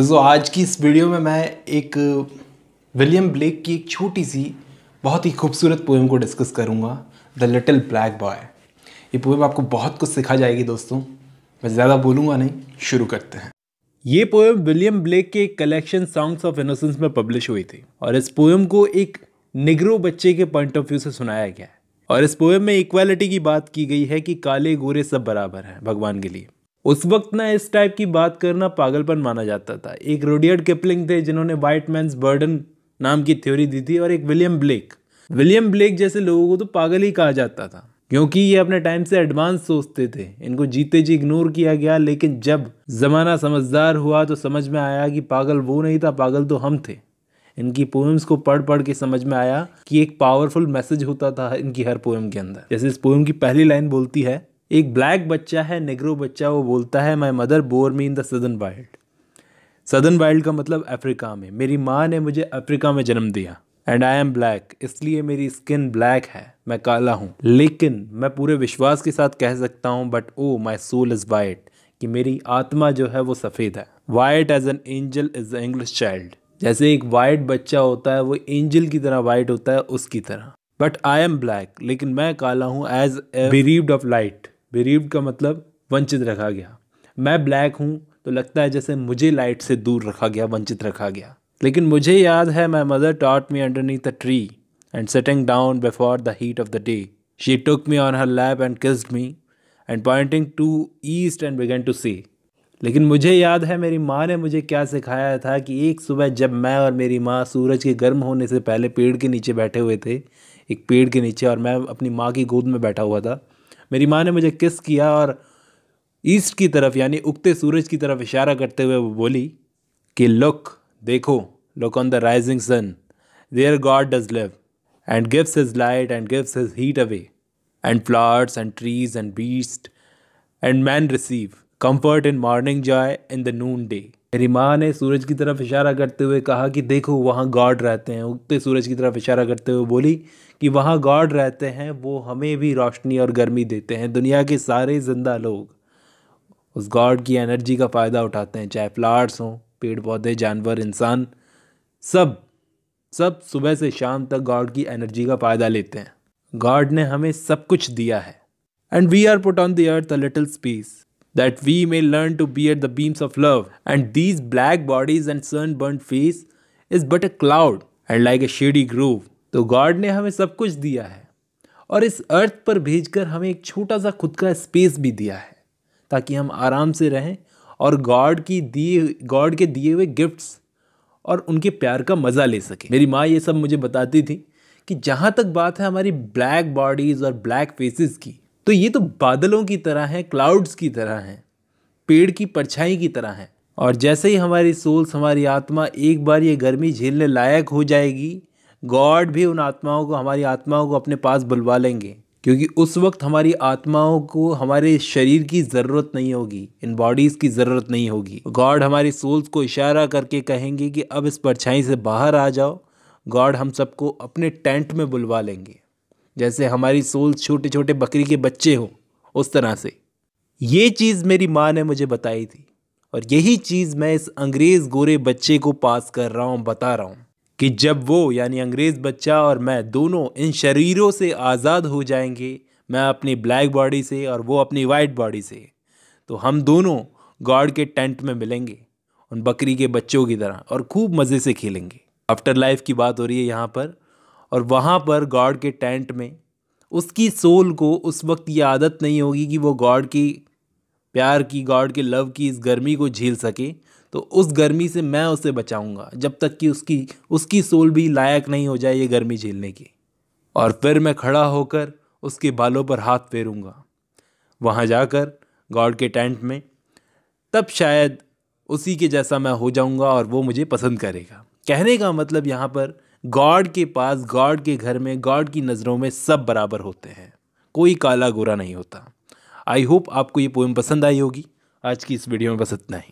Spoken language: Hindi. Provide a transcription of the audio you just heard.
दोस्तों आज की इस वीडियो में मैं एक विलियम ब्लेक की एक छोटी सी बहुत ही खूबसूरत पोएम को डिस्कस करूँगा द लिटिल ब्लैक बॉय ये पोएम आपको बहुत कुछ सिखा जाएगी दोस्तों मैं ज़्यादा बोलूँगा नहीं शुरू करते हैं ये पोएम विलियम ब्लेक के कलेक्शन सॉन्ग्स ऑफ इनोसेंस में पब्लिश हुई थी और इस पोएम को एक निगरो बच्चे के पॉइंट ऑफ व्यू से सुनाया गया है और इस पोएम में इक्वालिटी की बात की गई है कि काले गोरे सब बराबर हैं भगवान के लिए उस वक्त ना इस टाइप की बात करना पागलपन माना जाता था एक रोडियड किपलिंग थे जिन्होंने वाइट मैंस बर्डन नाम की थ्योरी दी थी और एक विलियम ब्लेक विलियम ब्लेक जैसे लोगों को तो पागल ही कहा जाता था क्योंकि ये अपने टाइम से एडवांस सोचते थे इनको जीते जी इग्नोर किया गया लेकिन जब ज़माना समझदार हुआ तो समझ में आया कि पागल वो नहीं था पागल तो हम थे इनकी पोएम्स को पढ़ पढ़ के समझ में आया कि एक पावरफुल मैसेज होता था इनकी हर पोएम के अंदर जैसे इस पोएम की पहली लाइन बोलती है एक ब्लैक बच्चा है नेग्रो बच्चा वो बोलता है my mother bore me in the southern wild southern wild का मतलब अफ्रीका में मेरी माँ ने मुझे अफ्रीका में जन्म दिया एंड आई एम ब्लैक इसलिए मेरी स्किन ब्लैक है मैं काला हूँ लेकिन मैं पूरे विश्वास के साथ कह सकता हूँ but oh my soul is white कि मेरी आत्मा जो है वो सफ़ेद है white as an angel is the English child जैसे एक वाइट बच्चा होता है वो एंजल की तरह वाइट होता है उसकी तरह बट आई एम ब्लैक लेकिन मैं काला हूँ as bereaved of light bereaved का मतलब वंचित रखा गया मैं ब्लैक हूँ तो लगता है जैसे मुझे लाइट से दूर रखा गया वंचित रखा गया लेकिन मुझे याद है my mother taught me underneath the tree and setting down before the heat of the day she took me on her lap and kissed me and pointing to east and began to see लेकिन मुझे याद है मेरी माँ ने मुझे क्या सिखाया था कि एक सुबह जब मैं और मेरी माँ सूरज के गर्म होने से पहले पेड़ के नीचे बैठे हुए थे एक पेड़ के नीचे और मैं अपनी माँ की गोद में बैठा हुआ था मेरी माँ ने मुझे किस किया और ईस्ट की तरफ यानी उगते सूरज की तरफ इशारा करते हुए वो बोली कि लुक देखो look on the rising sun there God does live and gives his light and gives his heat away and flowers and trees and beast and man receive in morning joy in the noonday मेरी माँ ने सूरज की तरफ इशारा करते हुए कहा कि देखो वहाँ गॉड रहते हैं उगते सूरज की तरफ इशारा करते हुए बोली कि वहाँ गॉड रहते हैं वो हमें भी रोशनी और गर्मी देते हैं दुनिया के सारे ज़िंदा लोग उस गॉड की एनर्जी का फ़ायदा उठाते हैं चाहे फ्लावर्स हों पेड़ पौधे जानवर इंसान सब सब सुबह से शाम तक गॉड की एनर्जी का फ़ायदा लेते हैं गॉड ने हमें सब कुछ दिया है and we are put on the earth a little space that we may learn to bear the beams of love. And these black bodies and sunburnt face is but a cloud and like a shady grove. तो गॉड ने हमें सब कुछ दिया है और इस अर्थ पर भेजकर हमें एक छोटा सा खुद का स्पेस भी दिया है ताकि हम आराम से रहें और गॉड की दिए गॉड के दिए हुए गिफ्ट्स और उनके प्यार का मज़ा ले सकें मेरी माँ ये सब मुझे बताती थी कि जहाँ तक बात है हमारी ब्लैक बॉडीज़ और ब्लैक फेसेस की तो ये तो बादलों की तरह है क्लाउड्स की तरह है पेड़ की परछाई की तरह है और जैसे ही हमारी सोल्स हमारी आत्मा एक बार ये गर्मी झेलने लायक हो जाएगी गॉड भी उन आत्माओं को हमारी आत्माओं को अपने पास बुलवा लेंगे क्योंकि उस वक्त हमारी आत्माओं को हमारे शरीर की ज़रूरत नहीं होगी इन बॉडीज़ की ज़रूरत नहीं होगी गॉड हमारी सोल्स को इशारा करके कहेंगे कि अब इस परछाई से बाहर आ जाओ गॉड हम सबको अपने टेंट में बुलवा लेंगे जैसे हमारी सोल छोटे छोटे बकरी के बच्चे हों उस तरह से ये चीज़ मेरी माँ ने मुझे बताई थी और यही चीज़ मैं इस अंग्रेज़ गोरे बच्चे को पास कर रहा हूँ बता रहा हूँ कि जब वो यानी अंग्रेज़ बच्चा और मैं दोनों इन शरीरों से आज़ाद हो जाएंगे मैं अपनी ब्लैक बॉडी से और वो अपनी वाइट बॉडी से तो हम दोनों गॉड के टेंट में मिलेंगे उन बकरी के बच्चों की तरह और खूब मज़े से खेलेंगे आफ्टर लाइफ की बात हो रही है यहाँ पर और वहाँ पर गॉड के टेंट में उसकी सोल को उस वक्त ये आदत नहीं होगी कि वो गॉड की प्यार की गॉड के लव की इस गर्मी को झेल सके तो उस गर्मी से मैं उसे बचाऊंगा जब तक कि उसकी उसकी सोल भी लायक नहीं हो जाए ये गर्मी झेलने की और फिर मैं खड़ा होकर उसके बालों पर हाथ फेरूंगा वहाँ जाकर गॉड के टेंट में तब शायद उसी के जैसा मैं हो जाऊंगा और वो मुझे पसंद करेगा कहने का मतलब यहाँ पर गॉड के पास गॉड के घर में गॉड की नज़रों में सब बराबर होते हैं कोई काला गोरा नहीं होता आई होप आपको ये पोएम पसंद आई होगी आज की इस वीडियो में बस इतना ही